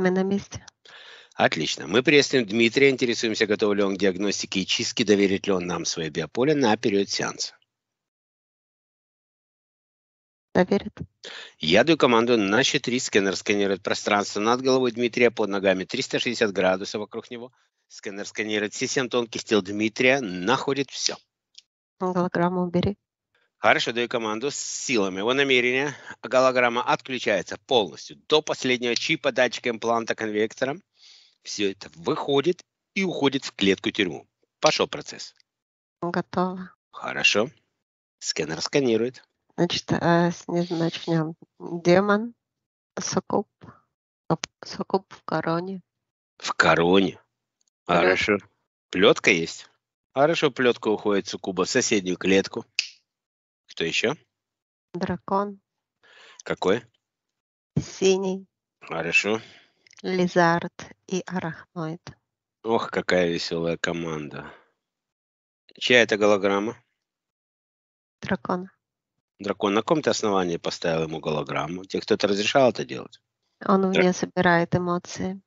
Мы на месте. Отлично. Мы приветствуем Дмитрия, интересуемся, готов ли он к диагностике и чистке, доверит ли он нам свое биополе на период сеанса. Доверит. Я даю команду на счет 3. Скэнер сканирует пространство над головой Дмитрия, под ногами 360 градусов вокруг него. сканер сканирует все семь тонких тел Дмитрия, находит все. Голограмму убери. Хорошо, даю команду с силами. Его намерение. Голограмма отключается полностью до последнего чипа датчика импланта конвектора. Все это выходит и уходит в клетку-тюрьму. Пошел процесс. Готово. Хорошо. Сканер сканирует. Значит, а э, начнем. Демон, суккуб, суккуб в короне. В короне? Хорошо. Плетка есть? Хорошо, плетка уходит суккуба в соседнюю клетку. Кто еще? Дракон. Какой? Синий. Хорошо. Лизард и арахноид. Ох, какая веселая команда. Чья это голограмма? Дракона. Дракон, на каком-то основании поставил ему голограмму? Тебе кто-то разрешал это делать? Он в нее собирает эмоции.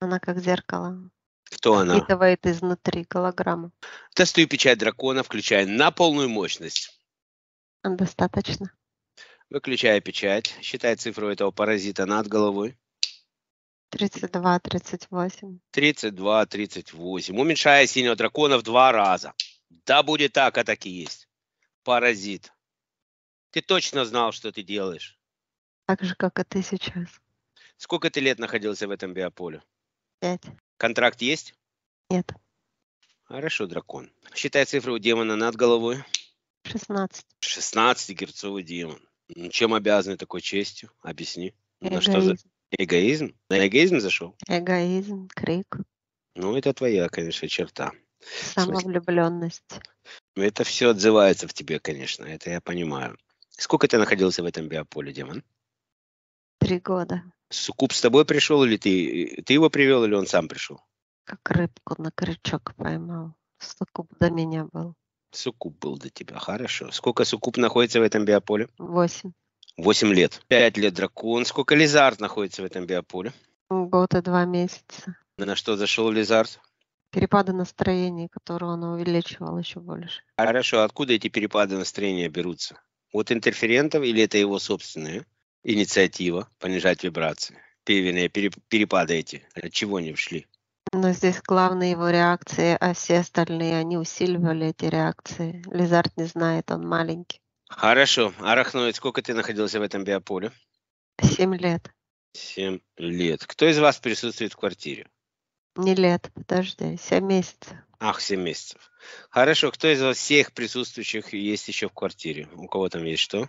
Она как зеркало. Кто она? Впитывает изнутри голограмму. Тестую печать дракона, включая на полную мощность. Достаточно. Выключаю печать. Считай цифру этого паразита над головой. 32, 38. 32, 38. Уменьшая синего дракона в два раза. Да будет так, а так и есть. Паразит. Ты точно знал, что ты делаешь. Так же, как и ты сейчас. Сколько ты лет находился в этом биополе? Пять. Контракт есть? Нет. Хорошо, дракон. Считай цифру у демона над головой. 16. 16-герцовый демон. Ну, чем обязаны такой честью? Объясни. Эгоизм. Ну, на что за... Эгоизм? На эгоизм зашел? Эгоизм, крик. Ну, это твоя, конечно, черта. Самовлюбленность. Ну, это все отзывается в тебе, конечно, это я понимаю. Сколько ты находился в этом биополе, Демон? Три года. Сукуп с тобой пришел или ты, ты его привел, или он сам пришел? Как рыбку на крючок поймал. Сукуп до меня был. Суккуб был до тебя, хорошо. Сколько Суккуб находится в этом биополе? Восемь. Восемь лет. Пять лет дракон. Сколько Лизард находится в этом биополе? Год и два месяца. На что зашел Лизард? Перепады настроения, которые он увеличивал еще больше. Хорошо, откуда эти перепады настроения берутся? От интерферентов или это его собственная инициатива понижать вибрации? Певенные перепады эти, от чего они шли? Но здесь главные его реакции, а все остальные, они усиливали эти реакции. Лизард не знает, он маленький. Хорошо. Арахноид, сколько ты находился в этом биополе? Семь лет. Семь лет. Кто из вас присутствует в квартире? Не лет, подожди, семь месяцев. Ах, семь месяцев. Хорошо, кто из вас всех присутствующих есть еще в квартире? У кого там есть что?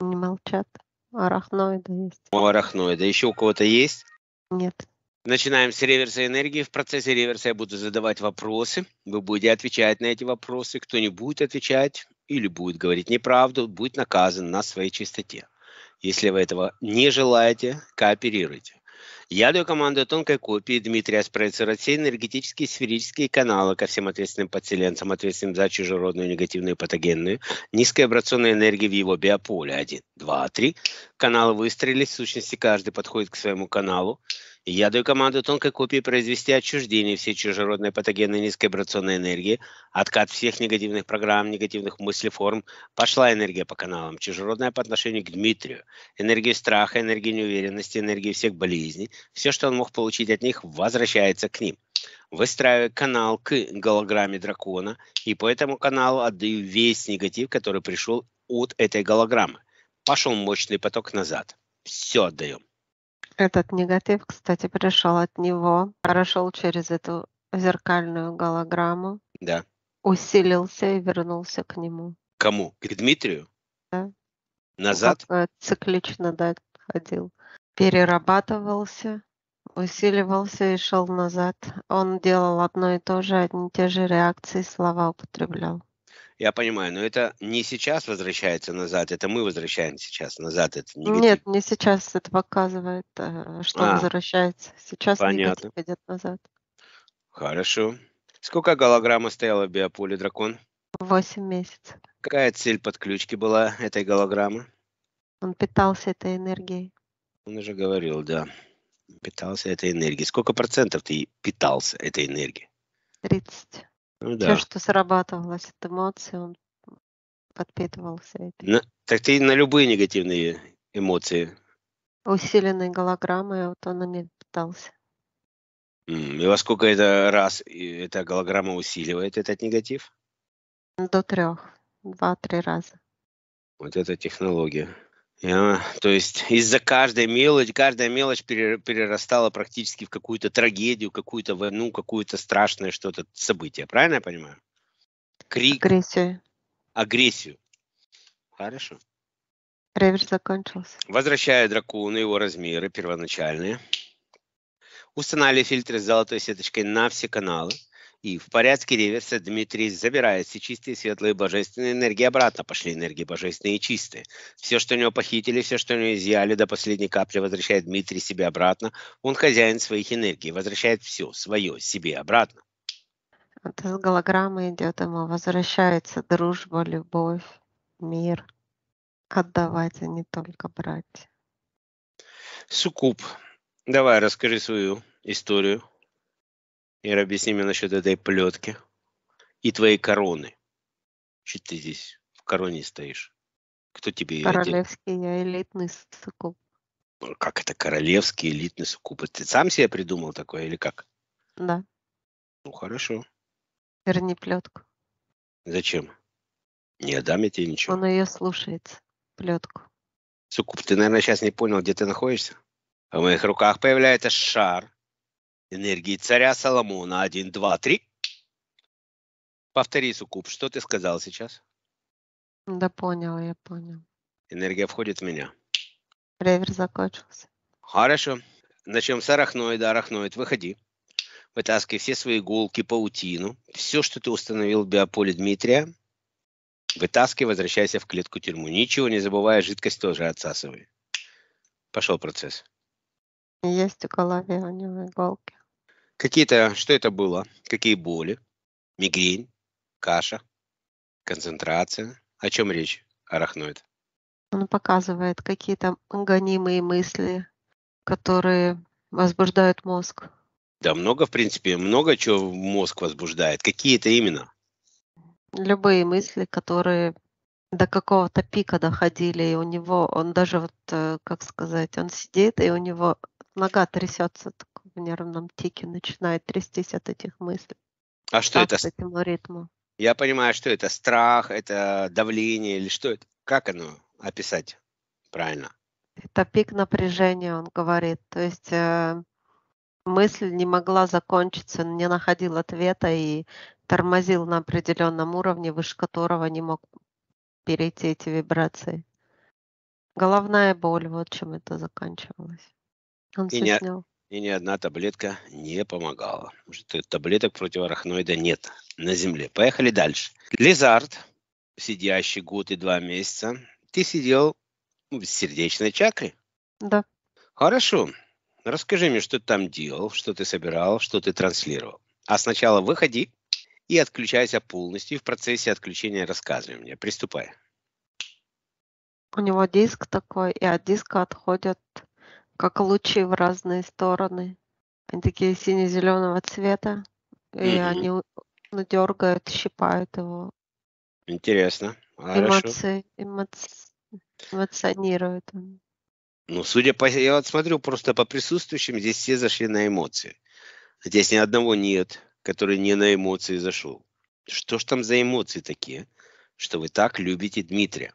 Не молчат. Арахноида есть. У арахноида. Еще у кого-то есть? Нет. Начинаем с реверса энергии. В процессе реверса я буду задавать вопросы. Вы будете отвечать на эти вопросы. Кто не будет отвечать или будет говорить неправду, будет наказан на своей чистоте. Если вы этого не желаете, кооперируйте. Я даю команду тонкой копии Дмитрия спроецировать все энергетические сферические каналы ко всем ответственным подселенцам, ответственным за чужеродную негативную патогенную, низкой вибрационной энергии в его биополе. Один, два, три. Каналы выстроились, в сущности каждый подходит к своему каналу. Я даю команду тонкой копии произвести отчуждение всей чужеродной патогенной низкой вибрационной энергии, откат всех негативных программ, негативных мыслеформ. Пошла энергия по каналам, чужеродная по отношению к Дмитрию. Энергия страха, энергия неуверенности, энергия всех болезней. Все, что он мог получить от них, возвращается к ним. Выстраиваю канал к голограмме дракона, и по этому каналу отдаю весь негатив, который пришел от этой голограммы. Пошел мощный поток назад. Все отдаем. Этот негатив, кстати, пришел от него, прошел через эту зеркальную голограмму, Да. усилился и вернулся к нему. Кому? К Дмитрию? Да. Назад? Как, э, циклично, да, ходил. Перерабатывался, усиливался и шел назад. Он делал одно и то же, одни и те же реакции, слова употреблял я понимаю, но это не сейчас возвращается назад, это мы возвращаем сейчас назад. Это Нет, не сейчас это показывает, э, что а, возвращается. Сейчас понятно. негатив идет назад. Хорошо. Сколько голограмма стояла в биополе дракон? Восемь месяцев. Какая цель подключки была этой голограммы? Он питался этой энергией. Он уже говорил, да. Питался этой энергией. Сколько процентов ты питался этой энергией? Тридцать. Ну, да. Все, что срабатывалось от эмоций, он подпитывался этим. На, так ты на любые негативные эмоции. Усиленной голограммой, а вот он ими пытался. И во сколько это раз эта голограмма усиливает этот негатив? До трех, два-три раза. Вот эта технология. А, то есть из-за каждой мелочи, каждая мелочь перерастала практически в какую-то трагедию, какую-то войну, какое то страшное что-то событие. Правильно я понимаю? Крик. Агрессию. Агрессию. Хорошо. Реверс закончился. Возвращаю дракона его размеры первоначальные. Установили фильтры с золотой сеточкой на все каналы. И в порядке реверса Дмитрий забирает все чистые, светлые, божественные энергии обратно. Пошли энергии божественные и чистые. Все, что у него похитили, все, что у него изъяли до последней капли, возвращает Дмитрий себе обратно. Он хозяин своих энергий, возвращает все свое себе обратно. Это с голограммы идет ему. Возвращается дружба, любовь, мир. Отдавать, а не только брать. Сукуп, давай расскажи свою историю. Ира, объясни мне насчет этой плетки и твоей короны. Что ты здесь в короне стоишь? Кто тебе ее Королевский я элитный суккуб. Как это королевский элитный суккуб? Ты сам себе придумал такое или как? Да. Ну хорошо. Верни плетку. Зачем? Не отдам я тебе ничего. Он ее слушается, плетку. Суккуб, ты, наверное, сейчас не понял, где ты находишься. В моих руках появляется шар, энергии царя Соломона. Один, два, три. Повтори, Сукуб, что ты сказал сейчас? Да понял, я понял. Энергия входит в меня. Ревер закончился. Хорошо. Начнем с арахноида. Арахноид, выходи. Вытаскивай все свои иголки, паутину. Все, что ты установил в биополе Дмитрия, вытаскивай, возвращайся в клетку-тюрьму. Ничего не забывая, жидкость тоже отсасывай. Пошел процесс. Есть у голове у него иголки. Какие-то, что это было? Какие боли? Мигрень? Каша? Концентрация? О чем речь, арахноид? Он показывает какие-то гонимые мысли, которые возбуждают мозг. Да много, в принципе, много чего мозг возбуждает. Какие это именно? Любые мысли, которые до какого-то пика доходили, и у него, он даже вот, э, как сказать, он сидит, и у него нога трясется, в нервном тике начинает трястись от этих мыслей. А что так, это? С этим ритмом. Я понимаю, что это страх, это давление или что это? Как оно описать правильно? Это пик напряжения, он говорит. То есть э, мысль не могла закончиться, не находил ответа и тормозил на определенном уровне, выше которого не мог перейти эти вибрации. Головная боль, вот чем это заканчивалось. Он и, не, и ни одна таблетка не помогала. Что таблеток против арахноида нет на Земле. Поехали дальше. Лизард, сидящий год и два месяца, ты сидел в сердечной чакре. Да. Хорошо. Расскажи мне, что ты там делал, что ты собирал, что ты транслировал. А сначала выходи и отключайся полностью. И в процессе отключения рассказывай мне. Приступай. У него диск такой, и от диска отходят как лучи в разные стороны. Они такие сине-зеленого цвета, и mm-hmm. они ну, дергают, щипают его. Интересно. Эмоции, эмоци... эмоционирует Ну, судя по... Я вот смотрю просто по присутствующим, здесь все зашли на эмоции. Здесь ни одного нет, который не на эмоции зашел. Что ж там за эмоции такие, что вы так любите Дмитрия?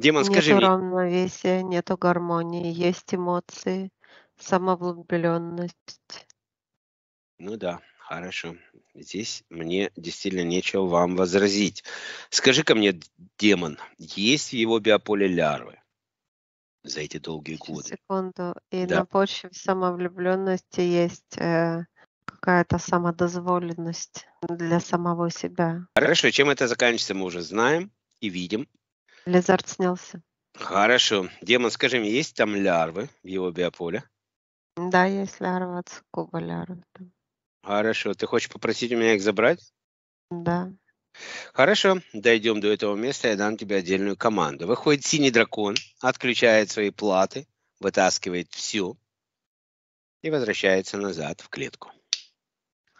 Демон, Нет скажи мне. равновесия, нету гармонии, есть эмоции, самовлюбленность. Ну да, хорошо. Здесь мне действительно нечего вам возразить. Скажи-ка мне, демон, есть в его биополе лярвы за эти долгие годы? Секунду. И да. на почве самовлюбленности есть э, какая-то самодозволенность для самого себя. Хорошо, чем это заканчивается, мы уже знаем и видим. Лизард снялся. Хорошо. Демон, скажи мне, есть там лярвы в его биополе? Да, есть лярвы от лярвы. Хорошо. Ты хочешь попросить у меня их забрать? Да. Хорошо, дойдем до этого места, я дам тебе отдельную команду. Выходит синий дракон, отключает свои платы, вытаскивает всю и возвращается назад в клетку.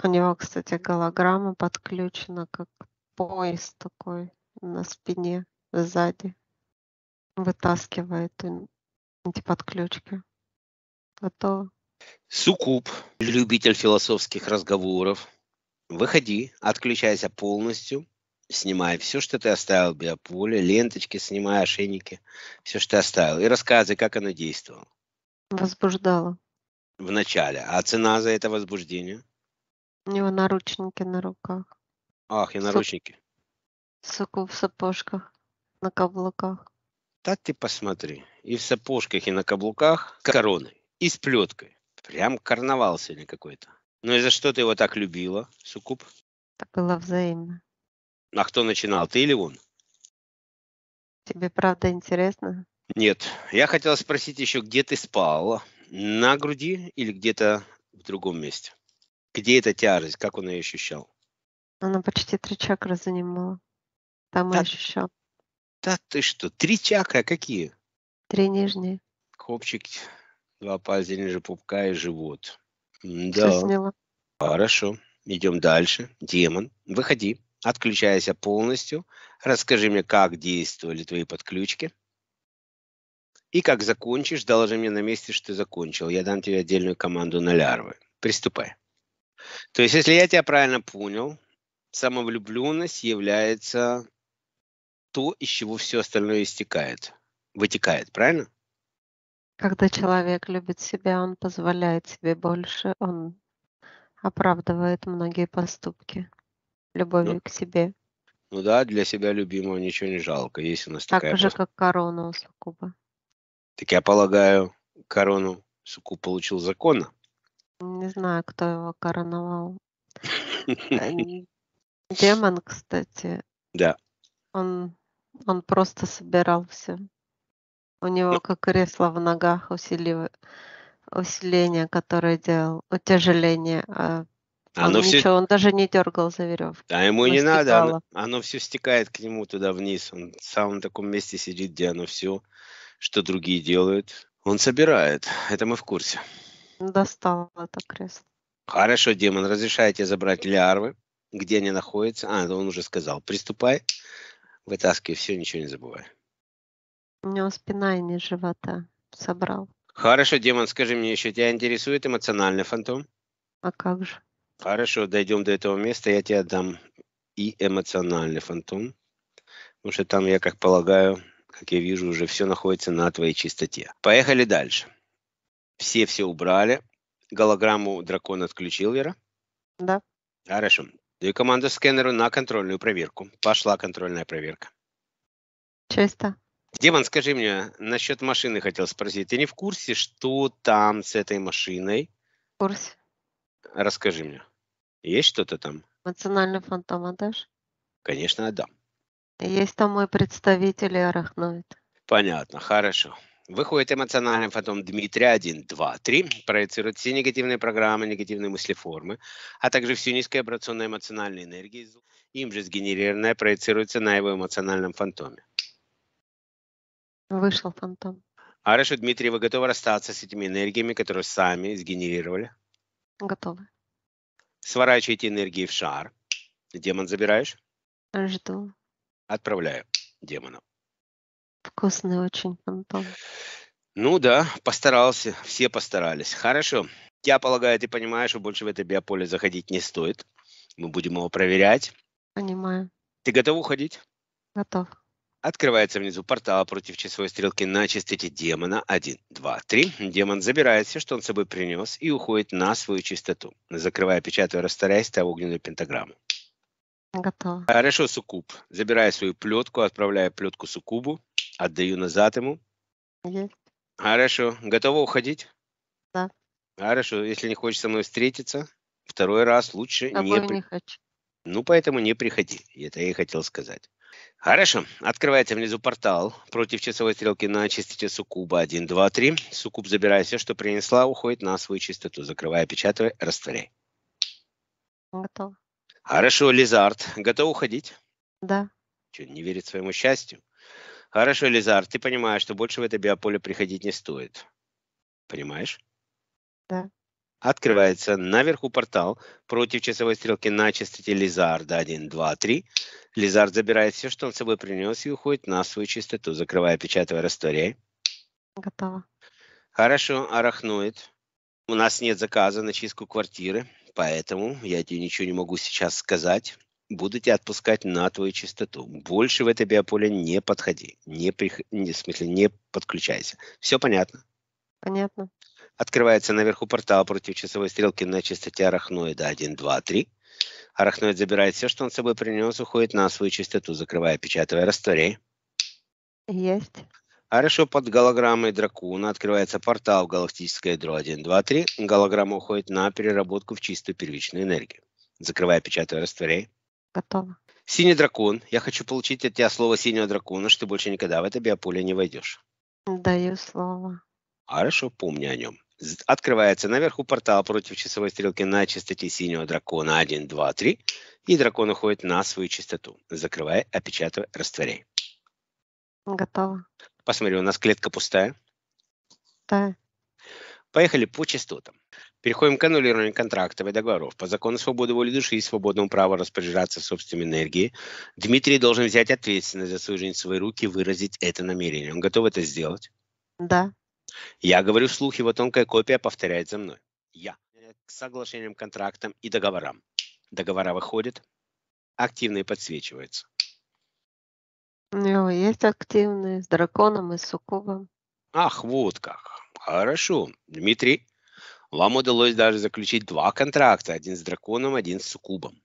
У него, кстати, голограмма подключена, как пояс такой на спине сзади вытаскивает эти типа, подключки. Готово. Сукуб, любитель философских разговоров. Выходи, отключайся полностью, снимай все, что ты оставил, биополе, ленточки снимай, ошейники, все, что ты оставил, и рассказывай, как оно действовало. Возбуждало. Вначале. А цена за это возбуждение? У него наручники на руках. Ах, и наручники. Суку в сапожках на каблуках. Так ты посмотри. И в сапожках, и на каблуках с короной. И с плеткой. Прям карнавал сегодня какой-то. Ну и за что ты его так любила, Сукуп? Это было взаимно. А кто начинал, ты или он? Тебе правда интересно? Нет. Я хотела спросить еще, где ты спала? На груди или где-то в другом месте? Где эта тяжесть? Как он ее ощущал? Она почти три чакры занимала. Там так. и ощущал. Да ты что, три чакры какие? Три нижние. Копчик, два пальца ниже пупка и живот. Да. Хорошо. Идем дальше. Демон, выходи. Отключайся полностью. Расскажи мне, как действовали твои подключки. И как закончишь, доложи мне на месте, что ты закончил. Я дам тебе отдельную команду на лярвы. Приступай. То есть, если я тебя правильно понял, самовлюбленность является то, из чего все остальное истекает, вытекает, правильно? Когда человек любит себя, он позволяет себе больше, он оправдывает многие поступки любовью ну, к себе. Ну да, для себя любимого ничего не жалко, если у нас так такая... Так же, пост... как корона у Сукуба. Так я полагаю, корону Сукуб получил законно? Не знаю, кто его короновал. Э, демон, кстати. Да. Он он просто собирался. У него ну как кресло в ногах усилив... усиление, которое делал, утяжеление. А оно он все... он даже не дергал за веревку. А ему не надо, оно, оно все стекает к нему туда вниз. Он в самом таком месте сидит, где оно все, что другие делают. Он собирает, это мы в курсе. Достал это кресло. Хорошо, демон, разрешаю тебе забрать лярвы. Где они находятся? А, он уже сказал. Приступай вытаскивай все, ничего не забывай. У него спина и не живота собрал. Хорошо, Демон, скажи мне еще, тебя интересует эмоциональный фантом? А как же? Хорошо, дойдем до этого места, я тебе дам и эмоциональный фантом. Потому что там, я как полагаю, как я вижу, уже все находится на твоей чистоте. Поехали дальше. Все все убрали. Голограмму дракон отключил, Вера? Да. Хорошо. Даю команду скэнеру на контрольную проверку. Пошла контрольная проверка. Чисто. Демон, скажи мне, насчет машины хотел спросить. Ты не в курсе, что там с этой машиной? В курсе. Расскажи мне. Есть что-то там? Эмоциональный фантом отдашь? Конечно, отдам. Есть там мой представитель и арахноид. Понятно, хорошо. Выходит эмоциональный фантом Дмитрия 1, 2, 3, проецирует все негативные программы, негативные мыслеформы, а также всю низкую вибрационную эмоциональную энергию, им же сгенерированная, проецируется на его эмоциональном фантоме. Вышел фантом. А Хорошо, Дмитрий, вы готовы расстаться с этими энергиями, которые сами сгенерировали? Готовы. Сворачивайте энергии в шар. Демон забираешь? Жду. Отправляю демона. Вкусный очень, Антон. Ну да, постарался, все постарались. Хорошо. Я полагаю, ты понимаешь, что больше в это биополе заходить не стоит. Мы будем его проверять. Понимаю. Ты готов уходить? Готов. Открывается внизу портал против часовой стрелки на чистоте демона Один, два, три. Демон забирает все, что он с собой принес, и уходит на свою чистоту, закрывая, печатая, растворяясь та огненную пентаграмму. Готово. Хорошо, Сукуб. Забирая свою плетку, отправляю плетку Сукубу. Отдаю назад ему. Угу. Хорошо. Готова уходить? Да. Хорошо. Если не хочешь со мной встретиться, второй раз лучше Тобой не... При... не хочу. Ну, поэтому не приходи. Это я и хотел сказать. Хорошо. Открывается внизу портал. Против часовой стрелки на чистоте Сукуба 1, 2, 3. Сукуб забирая все, что принесла, уходит на свою чистоту. Закрывая, печатывай, растворяй. Готов. Хорошо, Лизард. Готов уходить? Да. Что, не верит своему счастью? Хорошо, Лизар, ты понимаешь, что больше в это биополе приходить не стоит. Понимаешь? Да. Открывается наверху портал против часовой стрелки на частоте Лизарда 1, 2, 3. Лизард забирает все, что он с собой принес, и уходит на свою частоту. Закрывая, печатая, растворяй. Готово. Хорошо, арахноид. У нас нет заказа на чистку квартиры, поэтому я тебе ничего не могу сейчас сказать буду тебя отпускать на твою частоту. Больше в это биополе не подходи. Не, прих... не, в смысле, не подключайся. Все понятно? Понятно. Открывается наверху портал против часовой стрелки на частоте арахноида 1, 2, 3. Арахноид забирает все, что он с собой принес, уходит на свою частоту, закрывая, печатывая, растворяй. Есть. Хорошо, под голограммой дракона открывается портал в галактическое ядро 1, 2, 3. Голограмма уходит на переработку в чистую первичную энергию. Закрывая, печатая, растворяй. Готово. Синий дракон. Я хочу получить от тебя слово синего дракона, что ты больше никогда в это биополе не войдешь. Даю слово. Хорошо, помни о нем. Открывается наверху портал против часовой стрелки на частоте синего дракона 1, 2, 3. И дракон уходит на свою частоту. Закрывай, опечатывай, растворяй. Готово. Посмотри, у нас клетка пустая. Да. Поехали по частотам. Переходим к аннулированию контрактов и договоров. По закону свободы воли души и свободному праву распоряжаться собственной энергией, Дмитрий должен взять ответственность за свою жизнь в свои руки и выразить это намерение. Он готов это сделать? Да. Я говорю вслух, его тонкая копия повторяет за мной. Я. К соглашениям, контрактам и договорам. Договора выходят, активные подсвечиваются. Ну, есть активные с драконом и с суккубом. Ах, вот как. Хорошо. Дмитрий, вам удалось даже заключить два контракта, один с драконом, один с суккубом.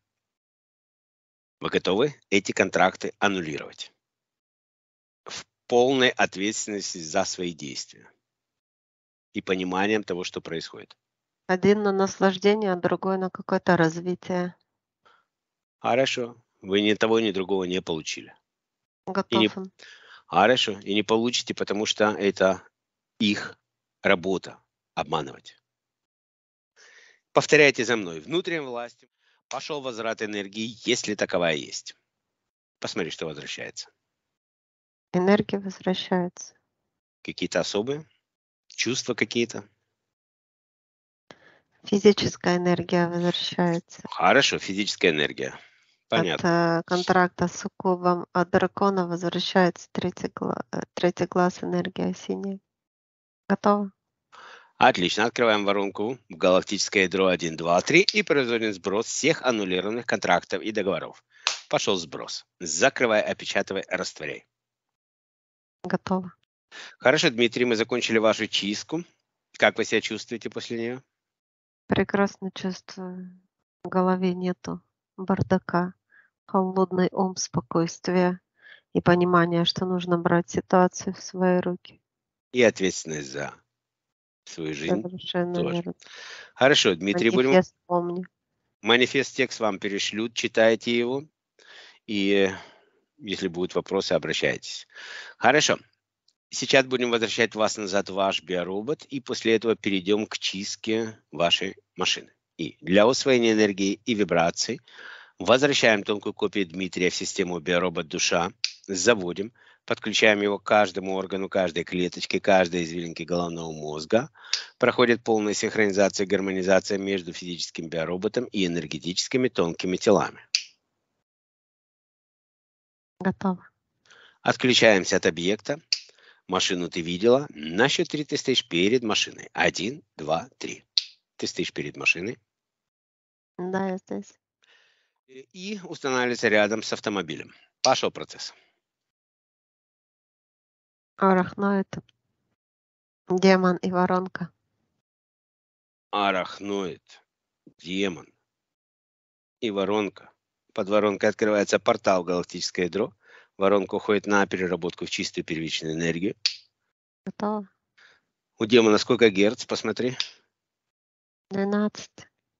Вы готовы эти контракты аннулировать? В полной ответственности за свои действия и пониманием того, что происходит. Один на наслаждение, а другой на какое-то развитие. Хорошо. Вы ни того, ни другого не получили. Готов. И не... Хорошо. И не получите, потому что это их работа обманывать. Повторяйте за мной. Внутренним властью пошел возврат энергии, если таковая есть. Посмотри, что возвращается. Энергия возвращается. Какие-то особые? Чувства какие-то? Физическая энергия возвращается. Хорошо, физическая энергия. Понятно. От э, контракта с укубом от дракона возвращается третий, гла э, третий глаз энергия синяя. Готово? Отлично, открываем воронку в галактическое ядро 1, 2, 3 и производим сброс всех аннулированных контрактов и договоров. Пошел сброс. Закрывай, опечатывай, растворяй. Готово. Хорошо, Дмитрий, мы закончили вашу чистку. Как вы себя чувствуете после нее? Прекрасно чувствую. В голове нету бардака, холодный ом спокойствия и понимания, что нужно брать ситуацию в свои руки. И ответственность за свою жизнь Совершенно тоже. Верно. Хорошо, Дмитрий, будем... помню. Манифест текст вам перешлют, читайте его. И если будут вопросы, обращайтесь. Хорошо. Сейчас будем возвращать вас назад в ваш биоробот, и после этого перейдем к чистке вашей машины. И для усвоения энергии и вибраций возвращаем тонкую копию Дмитрия в систему биоробот душа, заводим, подключаем его к каждому органу, каждой клеточке, каждой извилинке головного мозга. Проходит полная синхронизация и гармонизация между физическим биороботом и энергетическими тонкими телами. Готово. Отключаемся от объекта. Машину ты видела. На счет три ты стоишь перед машиной. Один, два, три. Ты стоишь перед машиной. Да, я здесь. И устанавливается рядом с автомобилем. Пошел процесс. Арахноид. Демон и воронка. Арахноид. Демон. И воронка. Под воронкой открывается портал в галактическое ядро. Воронка уходит на переработку в чистую первичную энергию. Готово. У демона сколько герц, посмотри? 12.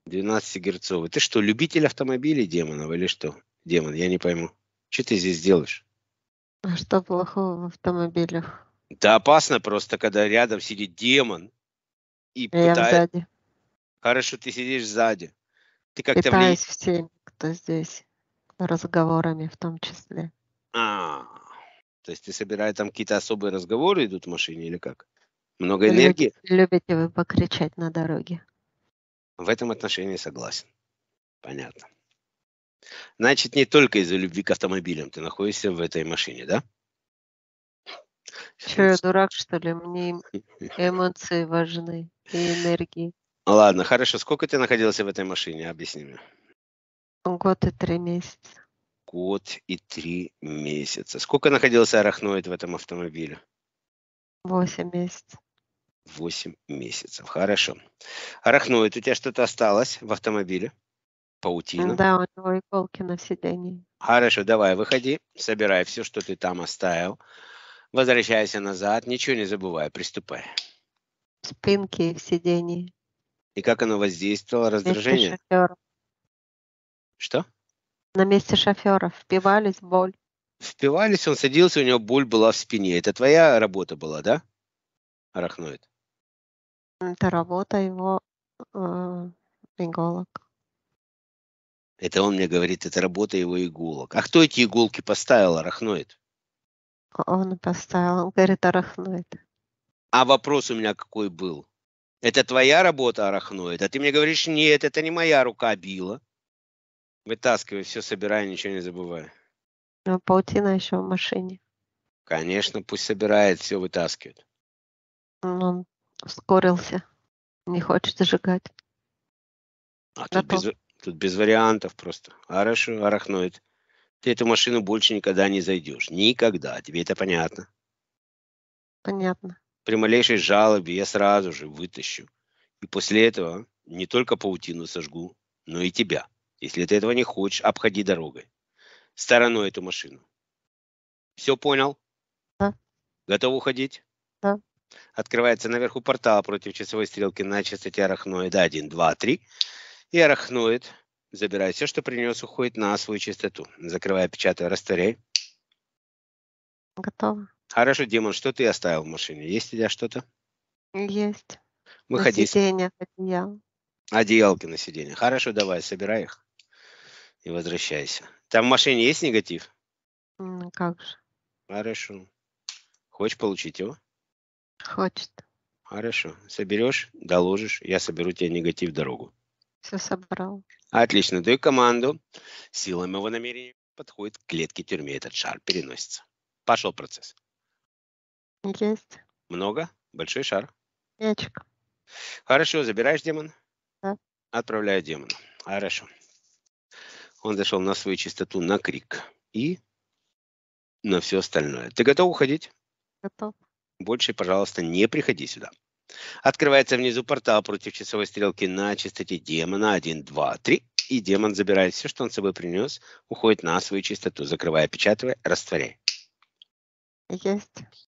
12-герцовый. Ты что, любитель автомобилей демонов или что? Демон, я не пойму. Что ты здесь делаешь? А что плохого в автомобилях? Да опасно просто, когда рядом сидит демон и а Я сзади. Хорошо, ты сидишь сзади. Ты как-то Питаюсь вли... кто здесь, разговорами в том числе. А, то есть ты собираешь там какие-то особые разговоры идут в машине или как? Много энергии? любите вы покричать на дороге. В этом отношении согласен. Понятно. Значит, не только из-за любви к автомобилям ты находишься в этой машине, да? Че, я дурак, что ли? Мне эмоции важны и энергии. Ладно, хорошо. Сколько ты находился в этой машине? Объясни мне. Год и три месяца. Год и три месяца. Сколько находился арахноид в этом автомобиле? Восемь месяцев. Восемь месяцев. Хорошо. Арахноид, у тебя что-то осталось в автомобиле? паутина. Да, у него иголки на сиденье. Хорошо, давай, выходи, собирай все, что ты там оставил. Возвращайся назад, ничего не забывай, приступай. Спинки в сиденье. И как оно воздействовало? Раздражение? На месте шофера. Что? На месте шофера впивались боль. Впивались, он садился, у него боль была в спине. Это твоя работа была, да? Арахноид. Это работа его э, иголок. Это он мне говорит, это работа его иголок. А кто эти иголки поставил, арахноид? Он поставил, он говорит, арахноид. А вопрос у меня какой был? Это твоя работа, арахноид? А ты мне говоришь, нет, это не моя рука била. Вытаскивай, все собирай, ничего не забывай. Но ну, паутина еще в машине. Конечно, пусть собирает, все вытаскивает. Ну, он ускорился, не хочет зажигать. А тут, без... Тут без вариантов просто. Хорошо, арахноид. Ты эту машину больше никогда не зайдешь. Никогда. Тебе это понятно? Понятно. При малейшей жалобе я сразу же вытащу. И после этого не только паутину сожгу, но и тебя. Если ты этого не хочешь, обходи дорогой. Стороной эту машину. Все понял? Да. Готов уходить? Да. Открывается наверху портал против часовой стрелки на частоте арахноида один, два, три и арахнует, забирая все, что принес, уходит на свою чистоту. Закрывая, печатая, растворяй. Готово. Хорошо, Димон, что ты оставил в машине? Есть у тебя что-то? Есть. Выходи. На сиденье, одеял. Одеялки на сиденье. Хорошо, давай, собирай их и возвращайся. Там в машине есть негатив? как же. Хорошо. Хочешь получить его? Хочет. Хорошо. Соберешь, доложишь, я соберу тебе негатив в дорогу. Все собрал. Отлично, даю команду. Сила моего намерения подходит к клетке тюрьме. Этот шар переносится. Пошел процесс. Есть. Много? Большой шар? Печка. Хорошо, забираешь демона. Да. Отправляю демона. Хорошо. Он зашел на свою чистоту, на крик и на все остальное. Ты готов уходить? Готов. Больше, пожалуйста, не приходи сюда. Открывается внизу портал против часовой стрелки на частоте демона 1, 2, 3. И демон забирает все, что он с собой принес, уходит на свою чистоту, закрывая, печатывая, растворяя. Есть.